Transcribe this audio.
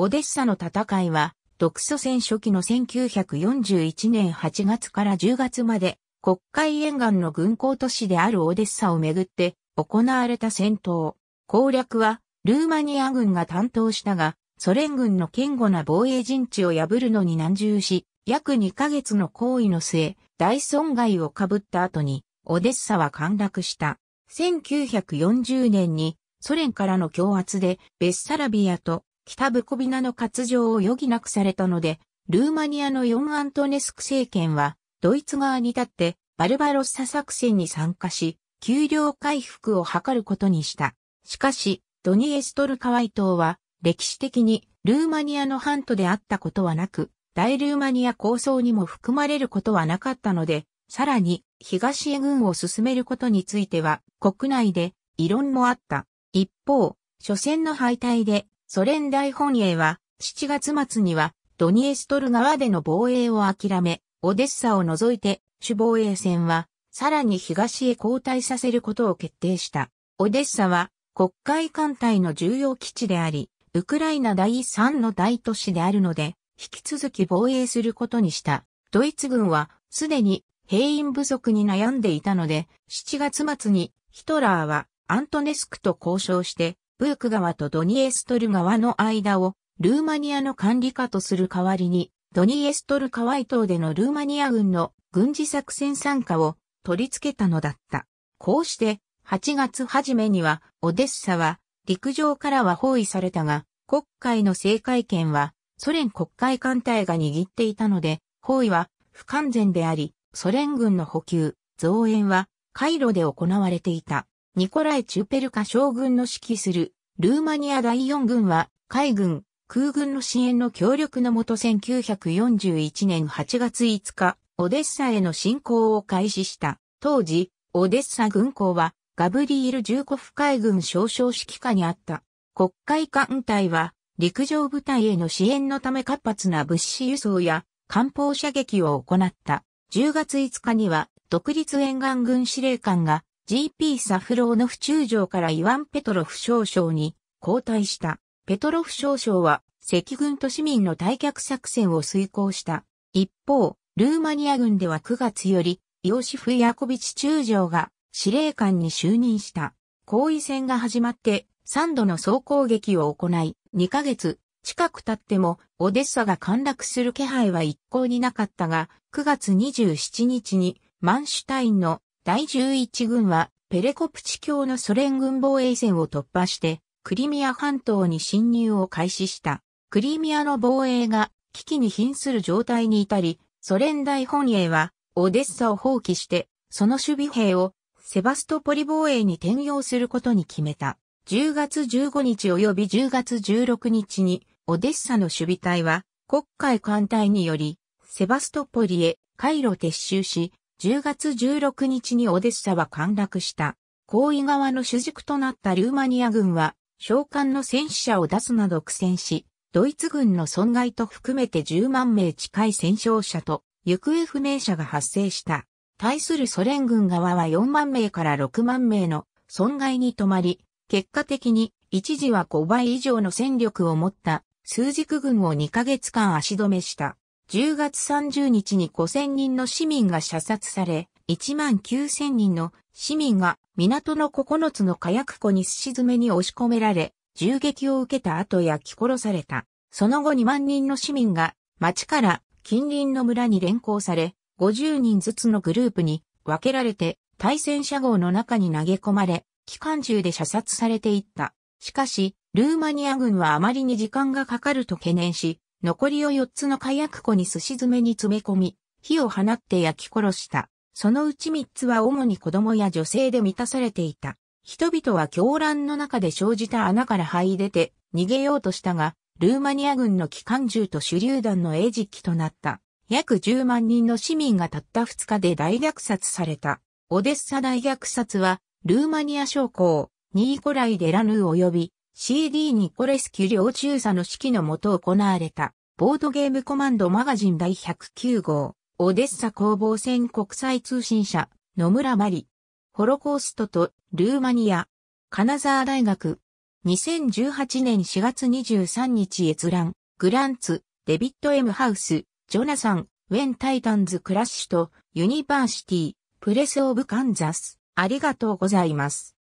オデッサの戦いは、独ソ戦初期の1941年8月から10月まで、国会沿岸の軍港都市であるオデッサをめぐって行われた戦闘。攻略は、ルーマニア軍が担当したが、ソ連軍の堅固な防衛陣地を破るのに難重し、約2ヶ月の行為の末、大損害を被った後に、オデッサは陥落した。1940年に、ソ連からの強圧で、ベッサラビアと北ブコビナの割譲を余儀なくされたので、ルーマニアのヨン・アントネスク政権は、ドイツ側に立って、バルバロッサ作戦に参加し、給料回復を図ることにした。しかし、ドニエストルカワイ島は、歴史的にルーマニアの半島であったことはなく、大ルーマニア構想にも含まれることはなかったので、さらに、東へ軍を進めることについては、国内で異論もあった。一方、初戦の敗退でソ連大本営は7月末にはドニエストル側での防衛を諦め、オデッサを除いて主防衛線はさらに東へ後退させることを決定した。オデッサは国会艦隊の重要基地であり、ウクライナ第3の大都市であるので、引き続き防衛することにした。ドイツ軍はすでに兵員不足に悩んでいたので、7月末にヒトラーはアントネスクと交渉してブーク川とドニエストル川の間をルーマニアの管理下とする代わりに、ドニエストル川伊島でのルーマニア軍の軍事作戦参加を取り付けたのだった。こうして、8月初めには、オデッサは、陸上からは包囲されたが、国会の政界権は、ソ連国会艦隊が握っていたので、包囲は不完全であり、ソ連軍の補給、増援は、回路で行われていた。ニコライ・チュペルカ将軍の指揮する、ルーマニア第四軍は、海軍、空軍の支援の協力のもと1941年8月5日、オデッサへの侵攻を開始した。当時、オデッサ軍港は、ガブリール・ジューコフ海軍少将指揮下にあった。国会艦隊は、陸上部隊への支援のため活発な物資輸送や、艦砲射撃を行った。10月5日には、独立沿岸軍司令官が、GP サフローノフ中将からイワン・ペトロフ少将に交代した。ペトロフ少将は赤軍と市民の退却作戦を遂行した。一方、ルーマニア軍では9月より、イオシフ・ヤコビチ中将が司令官に就任した。後位戦が始まって3度の総攻撃を行い、2ヶ月近く経ってもオデッサが陥落する気配は一向になかったが、9月27日にマンシュタインの第11軍は、ペレコプチ教のソ連軍防衛線を突破して、クリミア半島に侵入を開始した。クリミアの防衛が危機に瀕する状態に至り、ソ連大本営はオデッサを放棄して、その守備兵をセバストポリ防衛に転用することに決めた。10月15日及び10月16日に、オデッサの守備隊は、黒海艦隊により、セバストポリへ回路撤収し、10月16日にオデッサは陥落した。行為側の主軸となったルーマニア軍は、召喚の戦死者を出すなど苦戦し、ドイツ軍の損害と含めて10万名近い戦傷者と行方不明者が発生した。対するソ連軍側は4万名から6万名の損害に止まり、結果的に一時は5倍以上の戦力を持った数軸軍を2ヶ月間足止めした。10月30日に5000人の市民が射殺され、1万9000人の市民が港の9つの火薬庫にすし詰めに押し込められ、銃撃を受けた後焼き殺された。その後2万人の市民が町から近隣の村に連行され、50人ずつのグループに分けられて対戦車号の中に投げ込まれ、機関銃で射殺されていった。しかし、ルーマニア軍はあまりに時間がかかると懸念し、残りを4つの火薬庫にすし詰めに詰め込み、火を放って焼き殺した。そのうち3つは主に子供や女性で満たされていた。人々は狂乱の中で生じた穴から這い出て逃げようとしたが、ルーマニア軍の機関銃と手榴弾の餌食となった。約10万人の市民がたった2日で大虐殺された。オデッサ大虐殺は、ルーマニア将校、ニーコライ・デラヌー及び CD ニコレスキ領中佐の指揮のもと行われた、ボードゲームコマンドマガジン第109号、オデッサ工房戦国際通信社、野村マリ、ホロコーストとルーマニア、金沢大学、2018年4月23日閲覧、グランツ、デビット・エム・ハウス、ジョナサン、ウェン・タイタンズ・クラッシュと、ユニバーシティ、プレス・オブ・カンザス、ありがとうございます。